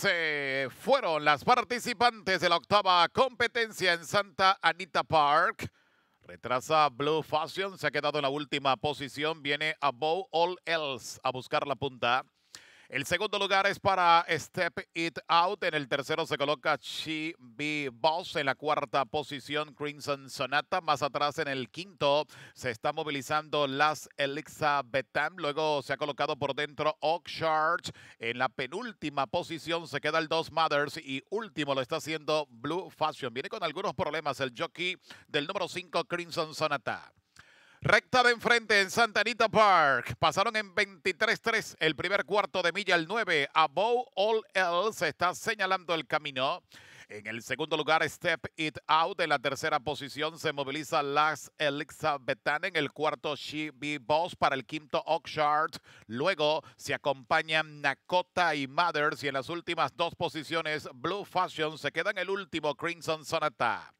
Se fueron las participantes de la octava competencia en Santa Anita Park. Retrasa Blue Fashion, se ha quedado en la última posición. Viene Above All Else a buscar la punta. El segundo lugar es para Step It Out. En el tercero se coloca She Be Boss. En la cuarta posición, Crimson Sonata. Más atrás, en el quinto, se está movilizando Las Elixa Betam. Luego se ha colocado por dentro Oak En la penúltima posición se queda el Dos Mothers. Y último lo está haciendo Blue Fashion. Viene con algunos problemas el jockey del número 5, Crimson Sonata. Recta de enfrente en Santa Anita Park. Pasaron en 23-3 el primer cuarto de milla, al 9. Above All Else está señalando el camino. En el segundo lugar, Step It Out. En la tercera posición se moviliza Las Elixabetan. En el cuarto, She Be Boss. Para el quinto, Oxshard. Luego se acompañan Nakota y Mothers. Y en las últimas dos posiciones, Blue Fashion se queda en el último, Crimson Sonata.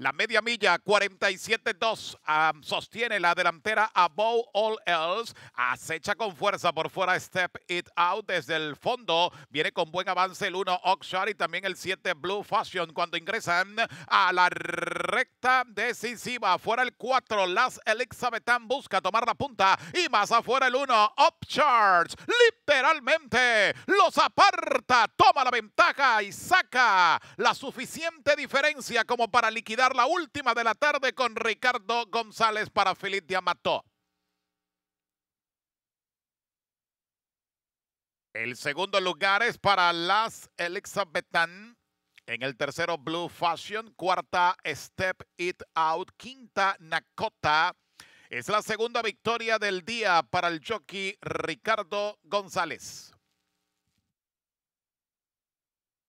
La media milla 47-2 ah, sostiene la delantera Above All Else. Acecha con fuerza por fuera Step It Out desde el fondo. Viene con buen avance el 1 Oxshot y también el 7 Blue Fashion cuando ingresan a la recta decisiva. Fuera el 4 Las Elizabethan busca tomar la punta y más afuera el 1 Upcharge literalmente los aparta, toma la ventaja y saca la suficiente diferencia como para liquidar la última de la tarde con Ricardo González para Felipe Diamató. El segundo lugar es para Las Elizabethan. En el tercero, Blue Fashion. Cuarta, Step It Out. Quinta, Nakota. Es la segunda victoria del día para el jockey Ricardo González.